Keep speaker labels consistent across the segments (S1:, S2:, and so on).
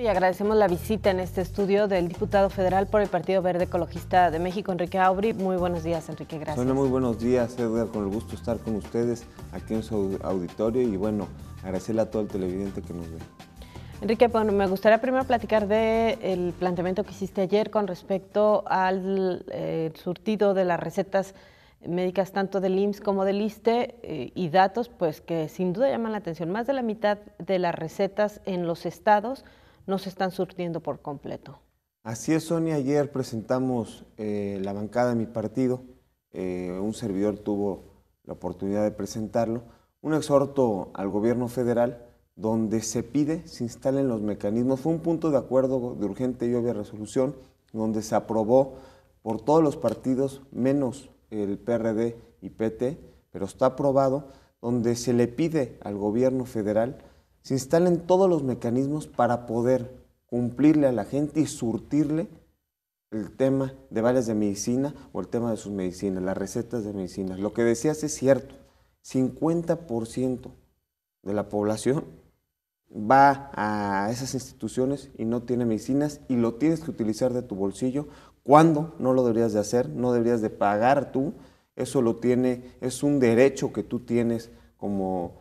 S1: Y agradecemos la visita en este estudio del diputado federal por el Partido Verde Ecologista de México, Enrique Aubry. Muy buenos días, Enrique, gracias. Bueno, muy
S2: buenos días, Edgar, con el gusto estar con ustedes aquí en su auditorio y bueno, agradecerle a todo el televidente que nos ve.
S1: Enrique, bueno, me gustaría primero platicar del planteamiento que hiciste ayer con respecto al eh, surtido de las recetas médicas tanto del IMSS como del ISTE eh, y datos pues que sin duda llaman la atención. Más de la mitad de las recetas en los estados no se están surtiendo por completo.
S2: Así es, Sonia. Ayer presentamos eh, la bancada de mi partido. Eh, un servidor tuvo la oportunidad de presentarlo. Un exhorto al gobierno federal donde se pide se instalen los mecanismos. Fue un punto de acuerdo de urgente y obvia resolución donde se aprobó por todos los partidos, menos el PRD y PT, pero está aprobado, donde se le pide al gobierno federal se instalen todos los mecanismos para poder cumplirle a la gente y surtirle el tema de vales de medicina o el tema de sus medicinas, las recetas de medicinas. Lo que decías es cierto, 50% de la población va a esas instituciones y no tiene medicinas y lo tienes que utilizar de tu bolsillo. ¿Cuándo? No lo deberías de hacer, no deberías de pagar tú. Eso lo tiene, es un derecho que tú tienes como,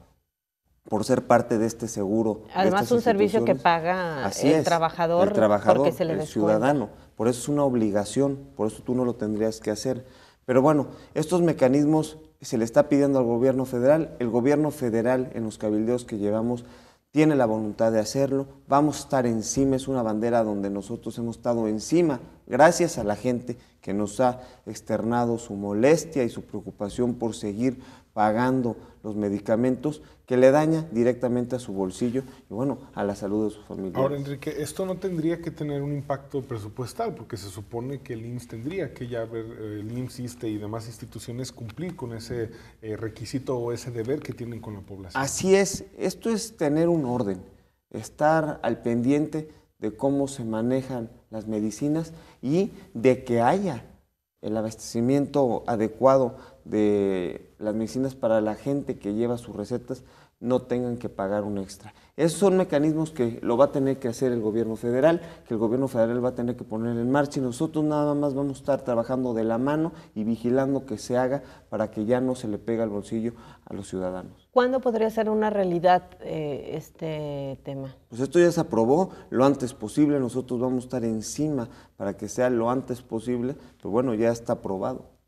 S2: por ser parte de este seguro. Además, un servicio que paga el, trabajador el porque el ciudadano. Por eso es una obligación, por eso tú no lo tendrías que hacer. Pero bueno, estos mecanismos se le está pidiendo al gobierno federal. El gobierno federal, en los cabildeos que llevamos, tiene la voluntad de hacerlo. Vamos a estar encima, es una bandera donde nosotros hemos estado encima, gracias a la gente que nos ha externado su molestia y su preocupación por seguir pagando los medicamentos que le daña directamente a su bolsillo y bueno, a la salud de su familia. Ahora,
S3: Enrique, esto no tendría que tener un impacto presupuestal porque se supone que el IMSS tendría que ya ver, eh, el IMSS, y demás instituciones cumplir con ese eh, requisito o ese deber que tienen con la población. Así
S2: es, esto es tener un orden, estar al pendiente de cómo se manejan las medicinas y de que haya el abastecimiento adecuado de las medicinas para la gente que lleva sus recetas, no tengan que pagar un extra. Esos son mecanismos que lo va a tener que hacer el gobierno federal, que el gobierno federal va a tener que poner en marcha y nosotros nada más vamos a estar trabajando de la mano y vigilando que se haga para que ya no se le pega al bolsillo a los ciudadanos.
S1: ¿Cuándo podría ser una realidad eh, este tema?
S2: Pues esto ya se aprobó lo antes posible, nosotros vamos a estar encima para que sea lo antes posible, pero bueno, ya está aprobado.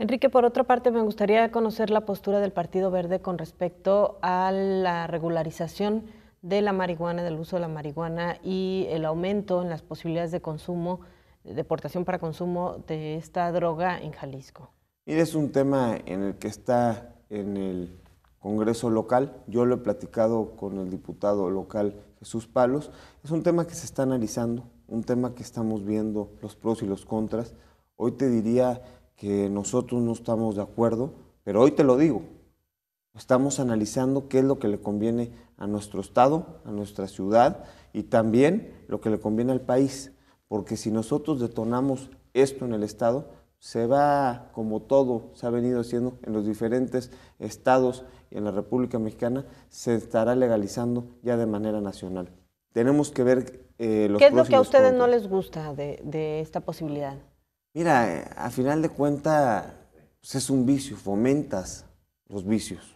S1: Enrique, por otra parte, me gustaría conocer la postura del Partido Verde con respecto a la regularización de la marihuana, del uso de la marihuana y el aumento en las posibilidades de consumo, deportación para consumo de esta droga en Jalisco.
S2: es un tema en el que está en el Congreso local. Yo lo he platicado con el diputado local Jesús Palos. Es un tema que se está analizando, un tema que estamos viendo los pros y los contras. Hoy te diría que nosotros no estamos de acuerdo, pero hoy te lo digo, estamos analizando qué es lo que le conviene a nuestro Estado, a nuestra ciudad y también lo que le conviene al país, porque si nosotros detonamos esto en el Estado, se va, como todo se ha venido haciendo en los diferentes estados y en la República Mexicana, se estará legalizando ya de manera nacional. Tenemos que ver eh, los ¿Qué es lo que a ustedes no
S1: les gusta de esta posibilidad?
S2: Mira, a final de cuentas pues, es un vicio, fomentas los vicios.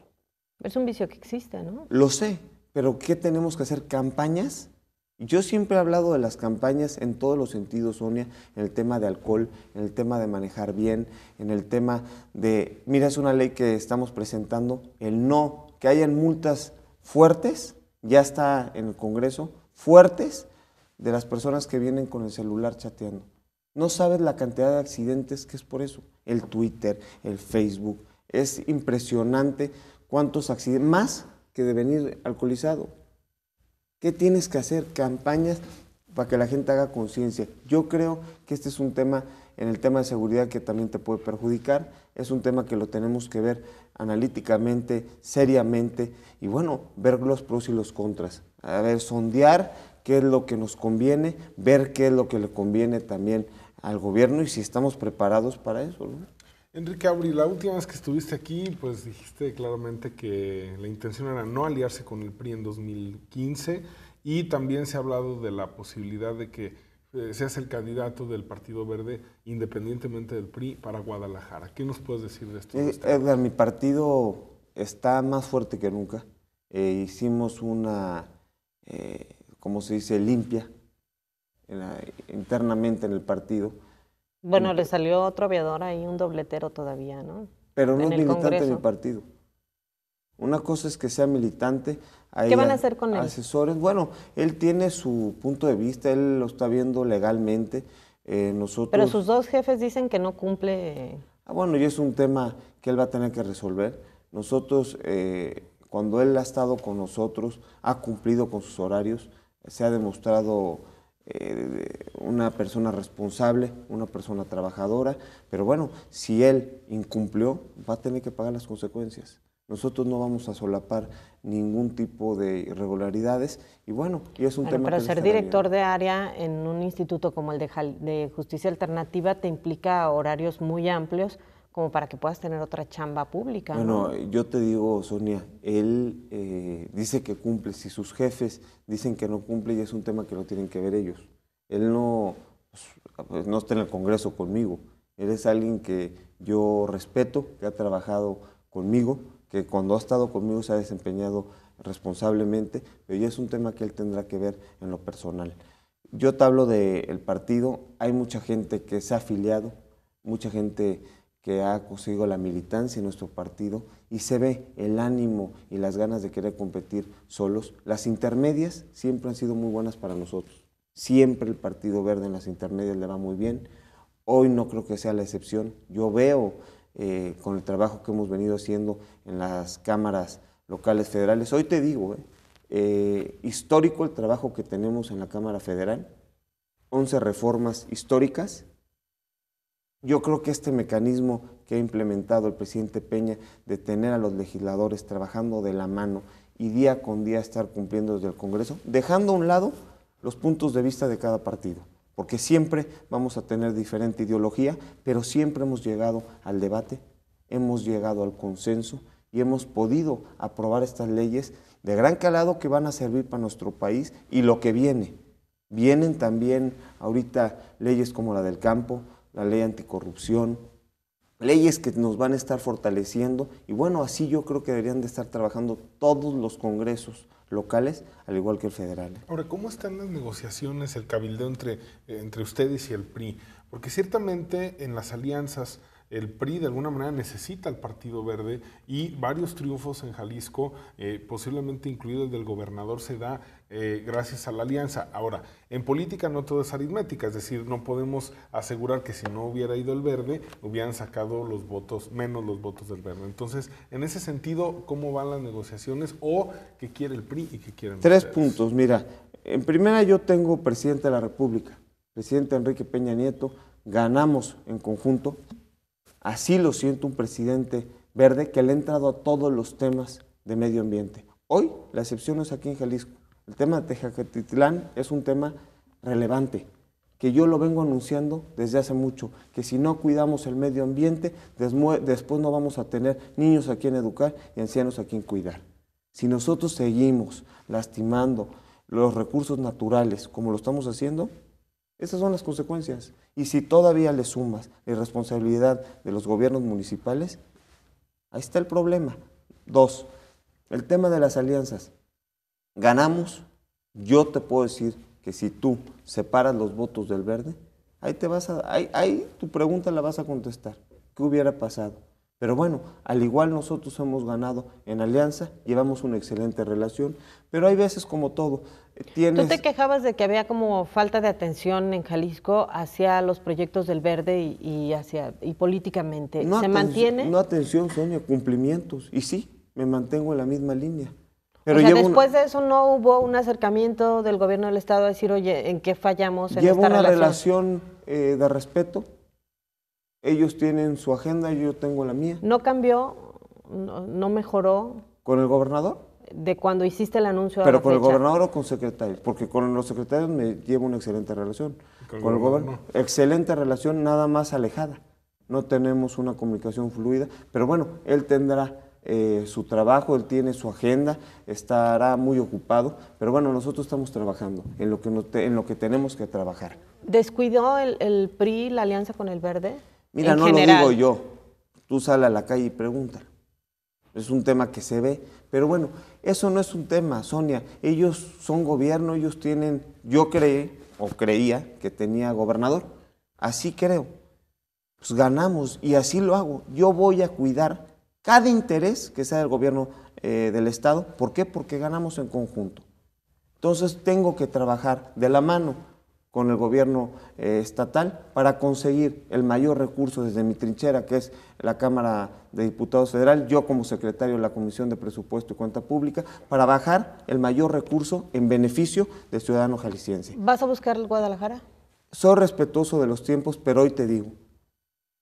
S1: Es un vicio que existe, ¿no?
S2: Lo sé, pero ¿qué tenemos que hacer? ¿Campañas? Yo siempre he hablado de las campañas en todos los sentidos, Sonia, en el tema de alcohol, en el tema de manejar bien, en el tema de, mira, es una ley que estamos presentando, el no, que hayan multas fuertes, ya está en el Congreso, fuertes de las personas que vienen con el celular chateando. No sabes la cantidad de accidentes que es por eso. El Twitter, el Facebook. Es impresionante cuántos accidentes, más que de venir alcoholizado. ¿Qué tienes que hacer? Campañas para que la gente haga conciencia. Yo creo que este es un tema, en el tema de seguridad, que también te puede perjudicar. Es un tema que lo tenemos que ver analíticamente, seriamente, y bueno, ver los pros y los contras. A ver, sondear qué es lo que nos conviene, ver qué es lo que le conviene también al gobierno y si estamos preparados para eso.
S3: Enrique Abril, la última vez que estuviste aquí, pues dijiste claramente que la intención era no aliarse con el PRI en 2015 y también se ha hablado de la posibilidad de que eh, seas el candidato del Partido Verde independientemente del PRI para Guadalajara. ¿Qué nos puedes decir de esto? Eh,
S2: Edgar, mi partido está más fuerte que nunca. Eh, hicimos una, ¿cómo se dice, limpia internamente en el partido.
S1: Bueno, le salió otro aviador ahí, un dobletero todavía, ¿no?
S2: Pero no es militante del partido. Una cosa es que sea militante. ¿Qué van a hacer con él? Asesores. Bueno, él tiene su punto de vista, él lo está viendo legalmente. Eh, nosotros... Pero sus
S1: dos jefes dicen que no cumple.
S2: Ah, bueno, y es un tema que él va a tener que resolver. Nosotros, eh, cuando él ha estado con nosotros, ha cumplido con sus horarios, se ha demostrado eh, una persona responsable, una persona trabajadora, pero bueno, si él incumplió, va a tener que pagar las consecuencias. Nosotros no vamos a solapar ningún tipo de irregularidades y bueno, y es un tema... Pero ser director
S3: de
S1: área en un instituto como el de Justicia Alternativa te implica horarios muy amplios como para que puedas tener otra chamba pública. Bueno,
S2: yo te digo, Sonia, él eh, dice que cumple, si sus jefes dicen que no cumple, ya es un tema que no tienen que ver ellos. Él no, pues, pues, no está en el Congreso conmigo, él es alguien que yo respeto, que ha trabajado conmigo, que cuando ha estado conmigo se ha desempeñado responsablemente, pero ya es un tema que él tendrá que ver en lo personal. Yo te hablo del partido, hay mucha gente que se ha afiliado, mucha gente que ha conseguido la militancia en nuestro partido y se ve el ánimo y las ganas de querer competir solos. Las intermedias siempre han sido muy buenas para nosotros. Siempre el Partido Verde en las intermedias le va muy bien. Hoy no creo que sea la excepción. Yo veo eh, con el trabajo que hemos venido haciendo en las cámaras locales federales, hoy te digo, eh, eh, histórico el trabajo que tenemos en la Cámara Federal, 11 reformas históricas yo creo que este mecanismo que ha implementado el presidente Peña de tener a los legisladores trabajando de la mano y día con día estar cumpliendo desde el Congreso, dejando a un lado los puntos de vista de cada partido, porque siempre vamos a tener diferente ideología, pero siempre hemos llegado al debate, hemos llegado al consenso y hemos podido aprobar estas leyes de gran calado que van a servir para nuestro país y lo que viene. Vienen también ahorita leyes como la del campo, la ley anticorrupción, leyes que nos van a estar fortaleciendo y bueno, así yo creo que deberían de estar trabajando todos los congresos locales, al igual que el federal.
S3: Ahora, ¿cómo están las negociaciones, el cabildeo entre, eh, entre ustedes y el PRI? Porque ciertamente en las alianzas el PRI de alguna manera necesita al Partido Verde y varios triunfos en Jalisco, eh, posiblemente incluido el del gobernador, se da eh, gracias a la alianza. Ahora, en política no todo es aritmética, es decir, no podemos asegurar que si no hubiera ido el verde, hubieran sacado los votos, menos los votos del verde. Entonces, en ese sentido, ¿cómo van las negociaciones o qué quiere el PRI y qué quieren Tres
S2: puntos, mira. En primera, yo tengo presidente de la República, presidente Enrique Peña Nieto, ganamos en conjunto. Así lo siento un presidente verde que le ha entrado a todos los temas de medio ambiente. Hoy, la excepción es aquí en Jalisco el tema de Tejacatitlán es un tema relevante, que yo lo vengo anunciando desde hace mucho, que si no cuidamos el medio ambiente, después no vamos a tener niños a quien educar y ancianos a quien cuidar. Si nosotros seguimos lastimando los recursos naturales como lo estamos haciendo, esas son las consecuencias. Y si todavía le sumas la irresponsabilidad de los gobiernos municipales, ahí está el problema. Dos, el tema de las alianzas ganamos, yo te puedo decir que si tú separas los votos del verde, ahí te vas a, ahí, tu pregunta la vas a contestar. ¿Qué hubiera pasado? Pero bueno, al igual nosotros hemos ganado en alianza, llevamos una excelente relación, pero hay veces como todo. Eh, tienes... Tú te
S1: quejabas de que había como falta de atención en Jalisco hacia los proyectos del verde y, hacia y políticamente.
S2: ¿Se mantiene? No atención, Sonia, cumplimientos. Y sí, me mantengo en la misma línea. Pero después
S1: de eso no hubo un acercamiento del gobierno del Estado a decir, oye, ¿en qué fallamos en esta una relación,
S2: eh, de respeto. Ellos tienen su agenda, yo tengo la mía.
S1: ¿No cambió? ¿No, mejoró?
S2: ¿Con el gobernador?
S1: De cuando hiciste el anuncio. Pero a con el gobernador
S2: o con secretarios, porque con los secretarios me llevo una excelente relación. Con, el gobernador. Excelente relación, nada más alejada. No tenemos una comunicación fluida, pero bueno, él tendrá eh, su trabajo, él tiene su agenda, estará muy ocupado, pero bueno, nosotros estamos trabajando en lo que, en lo que tenemos que trabajar.
S1: ¿Descuidó el, PRI la alianza con el verde?
S2: Mira, no lo digo yo. Tú sale a la calle y pregunta. Es un tema que se ve. Pero bueno, eso no es un tema, Sonia. Ellos son gobierno, ellos tienen, yo creí o creía que tenía gobernador. Así creo. Pues ganamos y así lo hago. Yo voy a cuidar cada interés que sea del gobierno eh, del Estado. ¿Por qué? Porque ganamos en conjunto. Entonces tengo que trabajar de la mano con el gobierno eh, estatal para conseguir el mayor recurso desde mi trinchera, que es la Cámara de Diputados Federal, yo como secretario de la Comisión de Presupuesto y Cuenta Pública, para bajar el mayor recurso en beneficio del ciudadano jalisciense.
S1: ¿Vas a buscar el Guadalajara?
S2: Soy respetuoso de los tiempos, pero hoy te digo,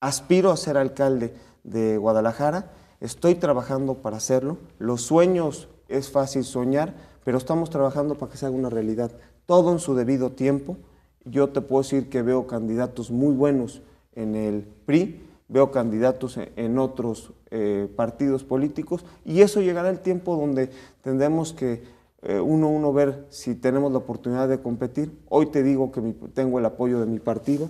S2: aspiro a ser alcalde de Guadalajara Estoy trabajando para hacerlo. Los sueños es fácil soñar, pero estamos trabajando para que se haga una realidad. Todo en su debido tiempo. Yo te puedo decir que veo candidatos muy buenos en el PRI, veo candidatos e-, en otros eh, partidos políticos y eso llegará el tiempo donde tendremos que eh, uno a uno ver si tenemos la oportunidad de competir. Hoy te digo que tengo el apoyo de mi partido,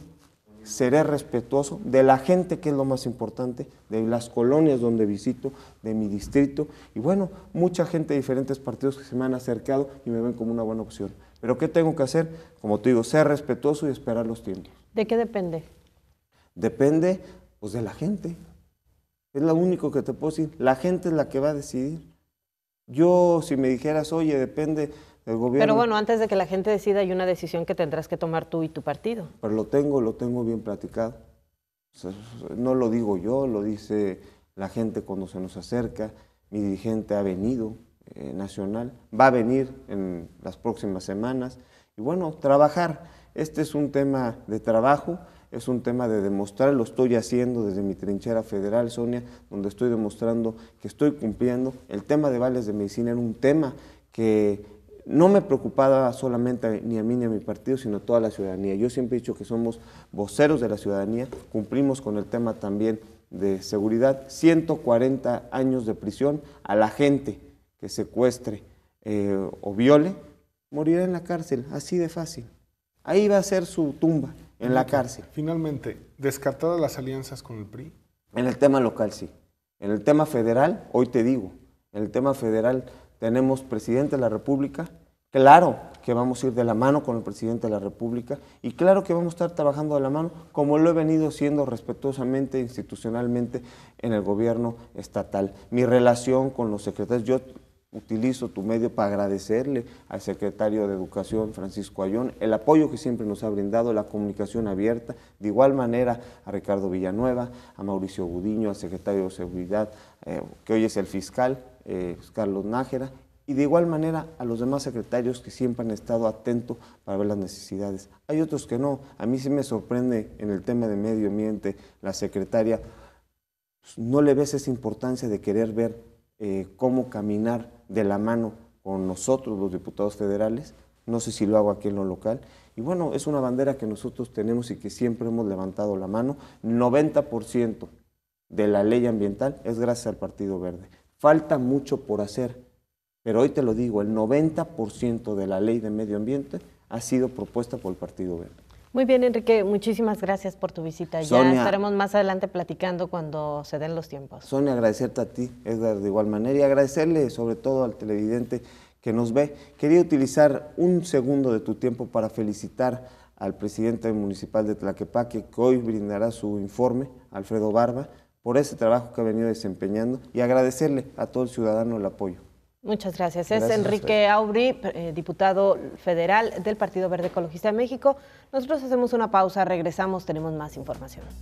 S2: seré respetuoso de la gente, que es lo más importante, de las colonias donde visito, de mi distrito. Y bueno, mucha gente de diferentes partidos que se me han acercado y me ven como una buena opción. Pero ¿qué tengo que hacer? Como te digo, ser respetuoso y esperar los tiempos.
S1: ¿De qué depende?
S2: Depende, pues, de la gente. Es lo único que te puedo decir. La gente es la que va a decidir. Yo, si me dijeras, oye, depende pero bueno,
S1: antes de que la gente decida hay una decisión que tendrás que tomar tú y tu partido.
S2: Pero lo tengo, lo tengo bien platicado. no lo digo yo, lo dice la gente cuando se nos acerca. Mi dirigente ha venido eh, nacional, va a venir en las próximas semanas. Y bueno, trabajar. Este es un tema de trabajo es un tema de demostrar, lo estoy haciendo desde mi trinchera federal, Sonia, donde estoy demostrando que estoy cumpliendo. El tema de vales de medicina era un tema que no me preocupaba solamente ni a mí ni a mi partido, sino a toda la ciudadanía. Yo siempre he dicho que somos voceros de la ciudadanía, cumplimos con el tema también de seguridad. 140 años de prisión a la gente que secuestre eh, o viole, morirá en la cárcel, así de fácil.
S3: Ahí va a ser su tumba, en la cárcel. Finalmente, ¿descartadas las alianzas con el PRI?
S2: En el tema local, sí. En el tema federal, hoy te digo, en el tema federal tenemos presidente de la República, claro que vamos a ir de la mano con el presidente de la República y claro que vamos a estar trabajando de la mano como lo he venido siendo respetuosamente, institucionalmente en el gobierno estatal. Mi relación con los secretarios, yo utilizo tu medio para agradecerle al secretario de Educación, Francisco Ayón, el apoyo que siempre nos ha brindado, la comunicación abierta, de igual manera a Ricardo Villanueva, a Mauricio Gudiño, al secretario de Seguridad, eh, que hoy es el fiscal, eh, pues, Carlos Nájera, y de igual manera a los demás secretarios que siempre han estado atentos para ver las necesidades. Hay otros que no. A mí sí me sorprende en el tema de medio ambiente, la secretaria pues, no le ves esa importancia de querer ver eh, cómo caminar de la mano con nosotros los diputados federales. No sé si lo hago aquí en lo local. Y bueno, es una bandera que nosotros tenemos y que siempre hemos levantado la mano. 90% de la ley ambiental es gracias al Partido Verde. Falta mucho por hacer, pero hoy te lo digo, el 90% de la ley de medio ambiente ha sido propuesta por el Partido Verde.
S1: Muy bien, Enrique, muchísimas gracias por tu visita. ya estaremos más adelante platicando cuando se den los tiempos.
S2: Sonia, agradecerte a ti, Edgar, de igual manera, y agradecerle sobre todo al televidente que nos ve. Quería utilizar un segundo de tu tiempo para felicitar al presidente municipal de Tlaquepaque, que hoy brindará su informe, Alfredo Barba, por ese trabajo que ha venido desempeñando y agradecerle a todo el ciudadano el apoyo.
S1: Muchas gracias. es Enrique Aubry, eh, diputado federal del Partido Verde Ecologista de México. Nosotros hacemos una pausa, regresamos, tenemos más información.